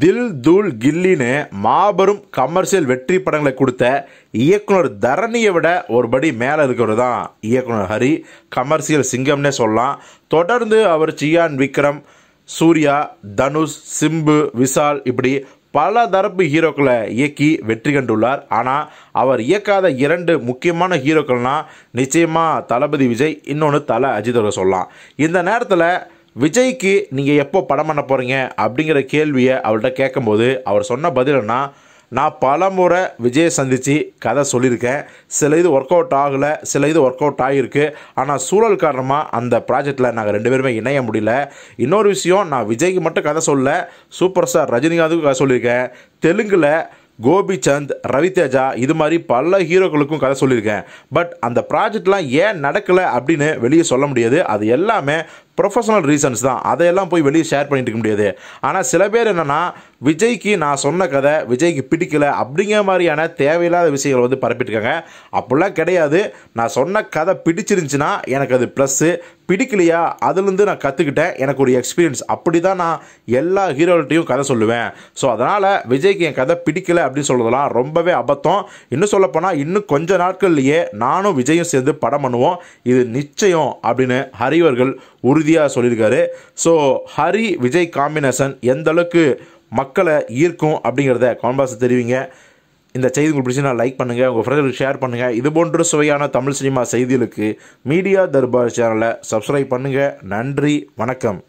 தில் தூள் கில்லின்னு மாபெரும் கமர்ஷியல் வெற்றி படங்களை கொடுத்த இயக்குனர் தரணியை விட ஒரு படி மேலே இருக்கிறது தான் இயக்குனர் ஹரி கமர்ஷியல் சிங்கம்னே சொல்லலாம் தொடர்ந்து அவர் சியான் விக்ரம் சூர்யா தனுஷ் சிம்பு விஷால் இப்படி பல தரப்பு ஹீரோக்களை இயக்கி வெற்றி கண்டுள்ளார் ஆனால் அவர் இயக்காத இரண்டு முக்கியமான ஹீரோக்கள்னால் நிச்சயமாக தளபதி விஜய் இன்னொன்று தலை அஜித் சொல்லலாம் இந்த நேரத்தில் விஜய்க்கு நீங்கள் எப்போ படம் பண்ண போகிறீங்க அப்படிங்கிற கேள்வியை அவர்கிட்ட கேட்கும்போது அவர் சொன்ன பதிலனா நான் பல முறை விஜயை சந்தித்து கதை சொல்லியிருக்கேன் சில இது ஒர்க் அவுட் ஆகலை சில இது ஒர்க் அவுட் ஆகியிருக்கு ஆனால் சூழல் காரணமாக அந்த ப்ராஜெக்டில் நாங்கள் ரெண்டு பேருமே இணைய முடியல இன்னொரு விஷயம் நான் விஜய்க்கு மட்டும் கதை சொல்ல சூப்பர் ஸ்டார் ரஜினிகாந்துக்கும் கதை சொல்லியிருக்கேன் தெலுங்கில் கோபிச்சந்த் ரவிதேஜா இது மாதிரி பல ஹீரோக்களுக்கும் கதை சொல்லியிருக்கேன் பட் அந்த ப்ராஜெக்ட்லாம் ஏன் நடக்கலை அப்படின்னு வெளியே சொல்ல முடியாது அது எல்லாமே ப்ரொஃபஷனல் ரீசன்ஸ் தான் அதையெல்லாம் போய் வெளியே ஷேர் பண்ணிட்டு இருக்க முடியாது ஆனால் சில பேர் என்னென்னா விஜய்க்கு நான் சொன்ன கதை விஜய்க்கு பிடிக்கலை அப்படிங்கிற மாதிரியான தேவையில்லாத விஷயங்களை வந்து பரப்பிட்டுருக்காங்க அப்படிலாம் கிடையாது நான் சொன்ன கதை பிடிச்சிருந்துச்சுன்னா எனக்கு அது ப்ளஸ்ஸு பிடிக்கலையா அதுலேருந்து நான் கற்றுக்கிட்டேன் எனக்கு ஒரு எக்ஸ்பீரியன்ஸ் அப்படி தான் நான் எல்லா ஹீரோகிட்டையும் கதை சொல்லுவேன் ஸோ அதனால் விஜய்க்கு என் கதை பிடிக்கலை அப்படின்னு சொல்கிறதெல்லாம் ரொம்பவே அபத்தம் இன்னும் சொல்லப்போனால் இன்னும் கொஞ்ச நாட்கள்லேயே நானும் விஜயும் சேர்ந்து படம் பண்ணுவோம் இது நிச்சயம் அப்படின்னு ஹரிவர்கள் உறுதியாக சொல்லியிருக்காரு ஸோ ஹரி விஜய் காம்பினேஷன் எந்த அளவுக்கு மக்களை ஈர்க்கும் அப்படிங்கிறத கான்பாஸ் தெரிவிங்க இந்த செய்தி உங்களுக்கு பிடிச்சி நான் லைக் பண்ணுங்கள் உங்கள் ஃப்ரெண்ட்ஸுக்கு ஷேர் பண்ணுங்கள் இது போன்ற சுவையான தமிழ் சினிமா செய்திகளுக்கு மீடியா தர்பார் சேனலை சப்ஸ்கிரைப் பண்ணுங்கள் நன்றி வணக்கம்